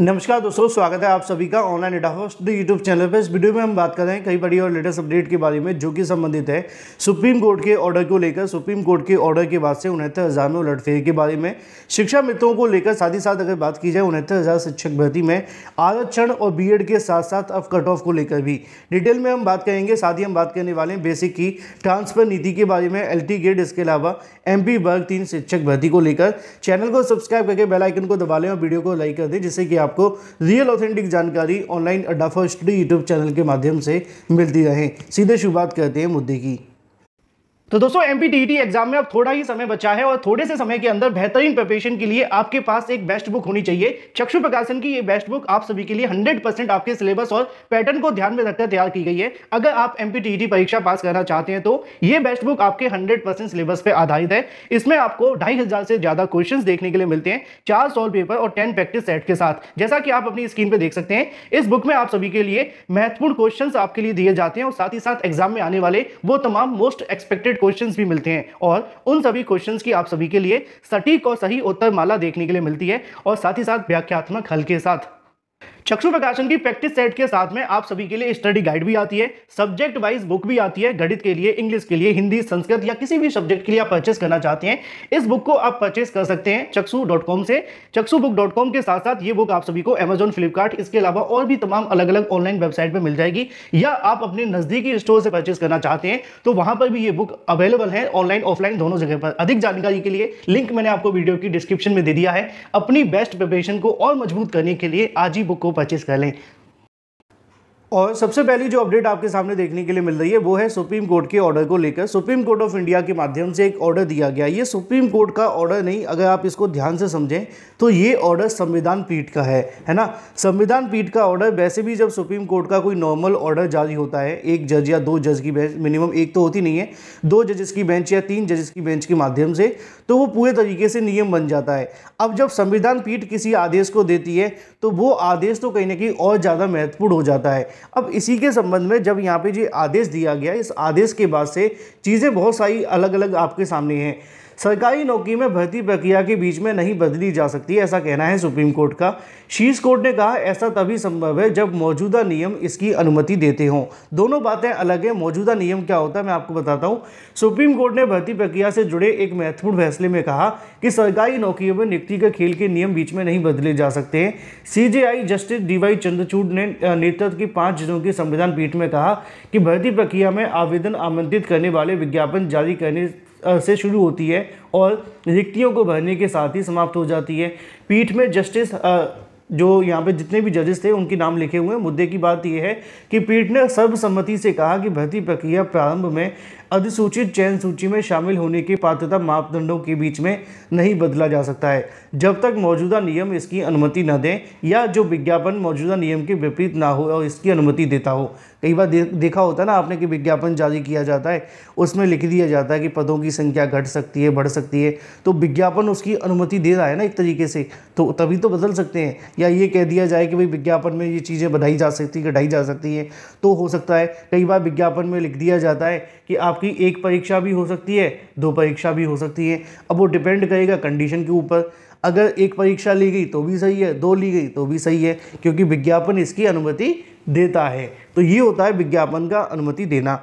नमस्कार दोस्तों स्वागत है आप सभी का online data host YouTube channel पर इस वीडियो में हम बात कर रहे हैं कई बड़ी और लेटेस्ट अपडेट के बारे में जो कि संबंधित है सुप्रीम कोर्ट के ऑर्डर को लेकर सुप्रीम कोर्ट के ऑर्डर के बाद से उनहत्तर हज़ार नौ उलटफेरी के बारे में शिक्षा मित्रों को लेकर साथ ही साथ अगर बात की जाए उनहत्तर हज़ार शिक्षक भर्ती में आरक्षण और बी के साथ साथ अब कट ऑफ को लेकर भी डिटेल में हम बात करेंगे साथ ही हम बात करने वाले हैं बेसिक की ट्रांसफर नीति के बारे में एल गेट इसके अलावा एम वर्ग तीन शिक्षक भर्ती को लेकर चैनल को सब्सक्राइब करके बेलाइकन को दबा लें और वीडियो को लाइक कर दें जिससे कि आप आपको रियल ऑथेंटिक जानकारी online Adda first YouTube channel के माध्यम से मिलती रहे सीधे शुरुआत करते हैं मुद्दे की तो दोस्तों एमपीटीटी एग्जाम e में अब थोड़ा ही समय बचा है और थोड़े से समय के अंदर बेहतरीन प्रिपरेशन के लिए आपके पास एक बेस्ट बुक होनी चाहिए चक्षु प्रकाशन की ये बेस्ट बुक आप सभी के लिए 100% आपके सिलेबस और पैटर्न को ध्यान में रखकर तैयार की गई है अगर आप एमपीटीटी e परीक्षा पास करना चाहते हैं तो ये बेस्ट बुक आपके हंड्रेड सिलेबस पर आधारित है इसमें आपको ढाई से ज्यादा क्वेश्चन देखने के लिए मिलते हैं चार सॉल्व पेपर और टेन प्रैक्टिस सेट के साथ जैसा कि आप अपनी स्क्रीन पर देख सकते हैं इस बुक में आप सभी के लिए महत्वपूर्ण क्वेश्चन आपके लिए दिए जाते हैं और साथ ही साथ एग्जाम में आने वाले वो तमाम मोस्ट एक्सपेक्टेड रिलेटेड क्वेश्चंस भी मिलते हैं और उन सभी क्वेश्चंस की आप सभी के लिए सटीक और सही उत्तर माला देखने के लिए मिलती है और साथ ही साथ व्याख्यात्मक हल के साथ चक्षु प्रकाशन की प्रैक्टिस सेट के साथ में आप सभी के लिए स्टडी गाइड भी आती है सब्जेक्ट वाइज बुक भी आती है गणित के लिए इंग्लिश के लिए हिंदी संस्कृत या किसी भी सब्जेक्ट के लिए आप परचेस करना चाहते हैं इस बुक को आप परचेस कर सकते हैं चक्षु से चक्षु के साथ साथ ये बुक आप सभी को अमेजोन फ्लिपकार्ट इसके अलावा और भी तमाम अलग अलग ऑनलाइन वेबसाइट पर मिल जाएगी या आप अपने नज़दीकी स्टोर से परचेस करना चाहते हैं तो वहाँ पर भी ये बुक अवेलेबल है ऑनलाइन ऑफलाइन दोनों जगह पर अधिक जानकारी के लिए लिंक मैंने आपको वीडियो की डिस्क्रिप्शन में दे दिया है अपनी बेस्ट प्रिपरेशन को और मजबूत करने के लिए आज ही बुक को परचेज़ कर लें और सबसे पहली जो अपडेट आपके सामने देखने के लिए मिल रही है वो है सुप्रीम कोर्ट के ऑर्डर को लेकर सुप्रीम कोर्ट ऑफ इंडिया के माध्यम से एक ऑर्डर दिया गया ये सुप्रीम कोर्ट का ऑर्डर नहीं अगर आप इसको ध्यान से समझें तो ये ऑर्डर संविधान पीठ का है है ना संविधान पीठ का ऑर्डर वैसे भी जब सुप्रीम कोर्ट का कोई नॉर्मल ऑर्डर जारी होता है एक जज या दो जज की बेंच मिनिमम एक तो होती नहीं है दो जजेस की बेंच या तीन जजेस की बेंच के माध्यम से तो वो पूरे तरीके से नियम बन जाता है अब जब संविधान पीठ किसी आदेश को देती है तो वो आदेश तो कहीं ना कहीं और ज़्यादा महत्वपूर्ण हो जाता है अब इसी के संबंध में जब यहाँ पे जी आदेश दिया गया इस आदेश के बाद से चीज़ें बहुत सारी अलग अलग आपके सामने हैं सरकारी नौकरी में भर्ती प्रक्रिया के बीच में नहीं बदली जा सकती ऐसा कहना है सुप्रीम कोर्ट का शीर्ष कोर्ट ने कहा ऐसा तभी संभव है जब मौजूदा नियम इसकी अनुमति देते हों दोनों बातें अलग है मौजूदा नियम क्या होता है मैं आपको बताता हूँ सुप्रीम कोर्ट ने भर्ती प्रक्रिया से जुड़े एक महत्वपूर्ण फैसले में कहा कि सरकारी नौकरियों में नियुक्ति के खेल के नियम बीच में नहीं बदले जा सकते हैं सी जस्टिस डीवाई चंद्रचूड ने नेतृत्व की पाँच जिलों की संविधान पीठ में कहा कि भर्ती प्रक्रिया में आवेदन आमंत्रित करने वाले विज्ञापन जारी करने से शुरू होती है और रिक्तियों को भरने के साथ ही समाप्त हो जाती है पीठ में जस्टिस जो यहाँ पे जितने भी जजेस थे उनके नाम लिखे हुए हैं मुद्दे की बात यह है कि पीठ ने सर्वसम्मति से कहा कि भर्ती प्रक्रिया प्रारंभ में अधिसूचित चयन सूची में शामिल होने की पात्रता मापदंडों के बीच में नहीं बदला जा सकता है जब तक मौजूदा नियम इसकी अनुमति न दें या जो विज्ञापन मौजूदा नियम के विपरीत ना हो और इसकी अनुमति देता हो कई बार दे, देखा होता है ना आपने कि विज्ञापन जारी किया जाता है उसमें लिख दिया जाता है कि पदों की संख्या घट सकती है बढ़ सकती है तो विज्ञापन उसकी अनुमति दे रहा है ना एक तरीके से तो तभी तो बदल सकते हैं या ये कह दिया जाए कि भाई विज्ञापन में ये चीज़ें बढ़ाई जा सकती घटाई जा सकती हैं तो हो सकता है कई बार विज्ञापन में लिख दिया जाता है कि आपकी एक परीक्षा भी हो सकती है दो परीक्षा भी हो सकती है अब वो डिपेंड करेगा कंडीशन के ऊपर अगर एक परीक्षा ली गई तो भी सही है दो ली गई तो भी सही है क्योंकि विज्ञापन इसकी अनुमति देता है तो ये होता है विज्ञापन का अनुमति देना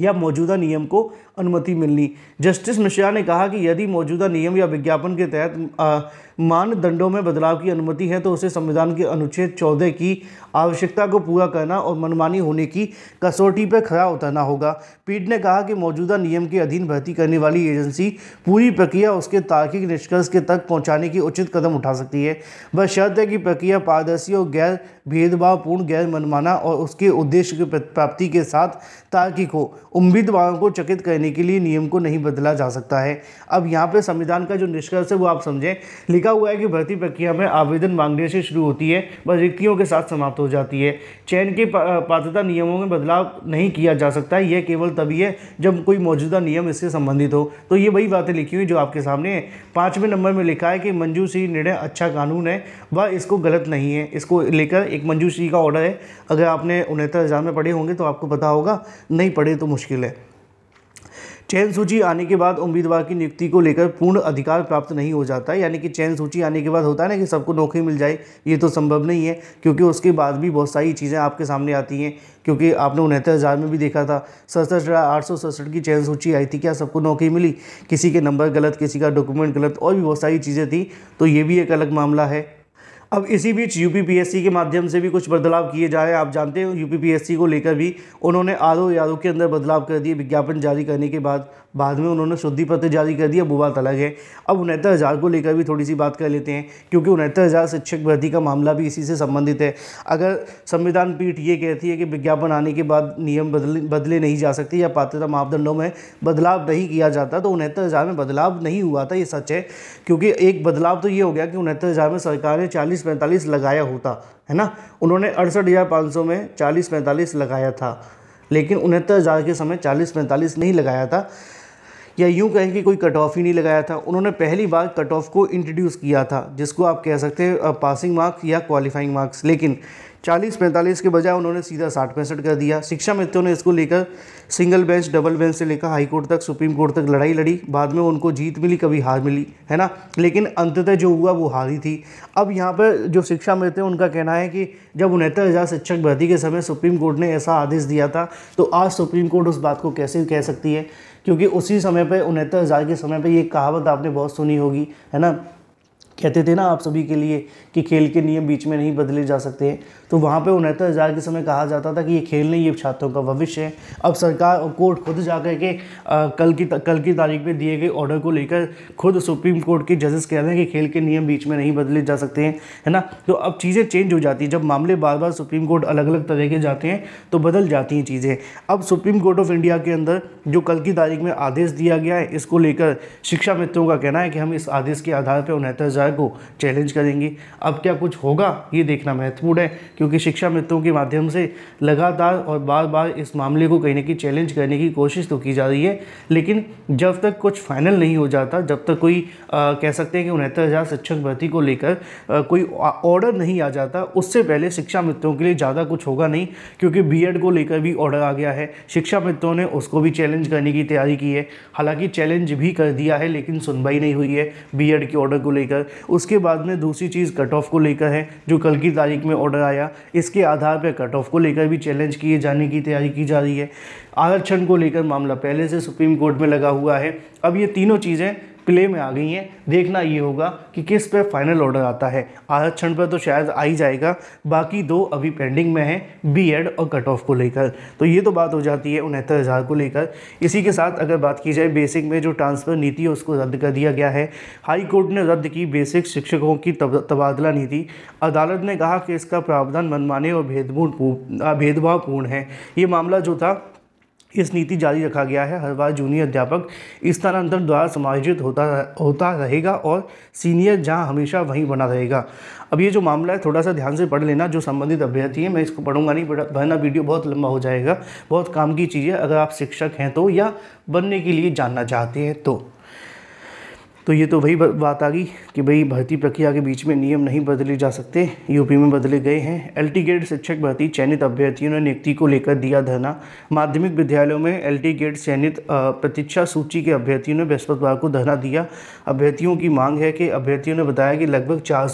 या मौजूदा नियम को अनुमति मिलनी जस्टिस मिश्रा ने कहा कि यदि मौजूदा नियम या विज्ञापन के तहत मानदंडों में बदलाव की अनुमति है तो उसे संविधान के अनुच्छेद चौदह की आवश्यकता को पूरा करना और मनमानी होने की कसौटी पर खड़ा उतरना होगा पीठ ने कहा कि मौजूदा नियम के अधीन भर्ती करने वाली एजेंसी पूरी प्रक्रिया उसके तार्किक निष्कर्ष के तक पहुंचाने की उचित कदम उठा सकती है शर्त है कि प्रक्रिया पारदर्शी और गैर भेदभावपूर्ण गैर मनमाना और उसके उद्देश्य की प्राप्ति के साथ तार्किक हो उम्मीदवारों को चकित करने देने के लिए नियम को नहीं बदला जा सकता है अब यहाँ पर संविधान का जो निष्कर्ष है वो आप समझें लिखा हुआ है कि भर्ती प्रक्रिया में आवेदन मांगने से शुरू होती है बस रिक्तियों के साथ समाप्त हो जाती है चयन के पात्रता नियमों में बदलाव नहीं किया जा सकता है यह केवल तभी है जब कोई मौजूदा नियम इससे संबंधित हो तो ये वही बातें लिखी हुई जो आपके सामने है पाँचवें नंबर में लिखा है कि मंजू सिंह निर्णय अच्छा कानून है वह इसको गलत नहीं है इसको लेकर एक मंजू का ऑर्डर है अगर आपने उनहत्तर हज़ार में पढ़े होंगे तो आपको पता होगा नहीं पढ़े तो मुश्किल है चयन सूची आने के बाद उम्मीदवार की नियुक्ति को लेकर पूर्ण अधिकार प्राप्त नहीं हो जाता है यानी कि चयन सूची आने के बाद होता है ना कि सबको नौकरी मिल जाए ये तो संभव नहीं है क्योंकि उसके बाद भी बहुत सारी चीज़ें आपके सामने आती हैं क्योंकि आपने उनहत्तर हज़ार में भी देखा था सड़सठ आठ सौ सड़सठ की चयन सूची आई थी क्या सबको नौकरी मिली किसी के नंबर गलत किसी का डॉक्यूमेंट गलत और भी बहुत सारी चीज़ें थी तो ये भी एक अलग मामला है अब इसी बीच यूपीपीएससी के माध्यम से भी कुछ बदलाव किए जा रहे हैं आप जानते हो यूपीपीएससी को लेकर भी उन्होंने आरओ यादव के अंदर बदलाव कर दिए विज्ञापन जारी करने के बाद बाद में उन्होंने शुद्धि पत्र जारी कर दिया वो बात अलग है अब उनहत्तर हज़ार को लेकर भी थोड़ी सी बात कर लेते हैं क्योंकि उनहत्तर हज़ार शिक्षक भर्ती का मामला भी इसी से संबंधित है अगर संविधान पीठ ये कहती है कि विज्ञापन आने के बाद नियम बदले बदले नहीं जा सकते या पात्रता मापदंडों में बदलाव नहीं किया जाता तो उनहत्तर हज़ार में बदलाव नहीं हुआ था ये सच है क्योंकि एक बदलाव तो ये हो गया कि उनहत्तर हज़ार में सरकार ने चालीस पैंतालीस लगाया होता है ना उन्होंने अड़सठ हज़ार पाँच सौ में चालीस पैंतालीस लगाया था लेकिन उनहत्तर हज़ार के समय चालीस पैंतालीस नहीं लगाया था या यूँ कहें कि कोई कट ऑफ ही नहीं लगाया था उन्होंने पहली बार कट ऑफ को इंट्रोड्यूस किया था जिसको आप कह सकते हैं पासिंग मार्क्स या क्वालिफाइंग मार्क्स लेकिन चालीस पैंतालीस के बजाय उन्होंने सीधा साठ पैंसठ कर दिया शिक्षा मित्रों ने इसको लेकर सिंगल बेंच डबल बेंच से लेकर हाई कोर्ट तक सुप्रीम कोर्ट तक लड़ाई लड़ी बाद में उनको जीत मिली कभी हार मिली है ना लेकिन अंततः जो हुआ वो हारी थी अब यहाँ पर जो शिक्षा मित्र हैं उनका कहना है कि जब उनहत्तर हज़ार शिक्षक भर्ती के समय सुप्रीम कोर्ट ने ऐसा आदेश दिया था तो आज सुप्रीम कोर्ट उस बात को कैसे कह सकती है क्योंकि उसी समय पर उनहत्तर तो हज़ार के समय पर ये कहावत आपने बहुत सुनी होगी है ना कहते थे ना आप सभी के लिए कि खेल के नियम बीच में नहीं बदले जा सकते हैं तो वहाँ पे उनहत्तर तो हज़ार के समय कहा जाता था कि ये खेल नहीं ये छात्रों का भविष्य है अब सरकार और कोर्ट खुद जा कर के आ, कल की कल की तारीख में दिए गए ऑर्डर को लेकर खुद सुप्रीम कोर्ट के जजेस कह रहे हैं कि खेल के नियम बीच में नहीं बदले जा सकते हैं है ना तो अब चीज़ें चेंज हो जाती हैं जब मामले बार बार सुप्रीम कोर्ट अलग अलग तरह के जाते हैं तो बदल जाती हैं चीज़ें अब सुप्रीम कोर्ट ऑफ इंडिया के अंदर जो कल की तारीख में आदेश दिया गया है इसको लेकर शिक्षा मित्रों का कहना है कि हम इस आदेश के आधार पर उनहत्तर सरकार को चैलेंज करेंगे अब क्या कुछ होगा ये देखना महत्वपूर्ण है क्योंकि शिक्षा मित्रों के माध्यम से लगातार और बार बार इस मामले को कहीं ना कहीं चैलेंज करने की कोशिश तो की जा रही है लेकिन जब तक कुछ फाइनल नहीं हो जाता जब तक कोई आ, कह सकते हैं कि उनहत्तर हज़ार शिक्षक भर्ती को लेकर कोई ऑर्डर नहीं आ जाता उससे पहले शिक्षा मित्रों के लिए ज़्यादा कुछ होगा नहीं क्योंकि बी को लेकर भी ऑर्डर आ गया है शिक्षा मित्रों ने उसको भी चैलेंज करने की तैयारी की है हालांकि चैलेंज भी कर दिया है लेकिन सुनवाई नहीं हुई है बीएड के ऑर्डर को लेकर उसके बाद में दूसरी चीज़ कट ऑफ को लेकर है जो कल की तारीख में ऑर्डर आया इसके आधार पर कट ऑफ को लेकर भी चैलेंज किए जाने की तैयारी की जा रही है आरक्षण को लेकर मामला पहले से सुप्रीम कोर्ट में लगा हुआ है अब ये तीनों चीज़ें प्ले में आ गई हैं देखना ये होगा कि किस पे फाइनल ऑर्डर आता है आरक्षण पर तो शायद आ ही जाएगा बाकी दो अभी पेंडिंग में हैं बी एड और कट ऑफ को लेकर तो ये तो बात हो जाती है उनहत्तर हज़ार को लेकर इसी के साथ अगर बात की जाए बेसिक में जो ट्रांसफ़र नीति है उसको रद्द कर दिया गया है हाई कोर्ट ने रद्द की बेसिक शिक्षकों की तबादला नीति अदालत ने कहा कि इसका प्रावधान मनमाने और भेदपूर्ण भेदभावपूर्ण है ये मामला जो था इस नीति जारी रखा गया है हर बार जूनियर अध्यापक स्थानांतर द्वारा समायोजित होता होता रहेगा और सीनियर जहां हमेशा वहीं बना रहेगा अब ये जो मामला है थोड़ा सा ध्यान से पढ़ लेना जो संबंधित अभ्यर्थी है मैं इसको पढ़ूंगा नहीं पढ़ना वीडियो बहुत लंबा हो जाएगा बहुत काम की चीज़ है अगर आप शिक्षक हैं तो या बनने के लिए जानना चाहते हैं तो तो ये तो वही बात आ गई कि भाई भर्ती प्रक्रिया के बीच में नियम नहीं बदले जा सकते यूपी में बदले गए हैं एल गेट शिक्षक भर्ती चयनित अभ्यर्थियों ने नियुक्ति को लेकर दिया धरना माध्यमिक विद्यालयों में एल गेट चयनित प्रतीक्षा सूची के अभ्यर्थियों ने बृहस्पतिवार को धरना दिया अभ्यर्थियों की मांग है कि अभ्यर्थियों ने बताया कि लगभग चार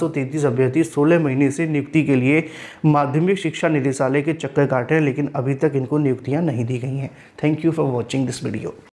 अभ्यर्थी सोलह महीने से नियुक्ति के लिए माध्यमिक शिक्षा निदेशालय के चक्कर काटे हैं लेकिन अभी तक इनको नियुक्तियाँ नहीं दी गई हैं thank you for watching this video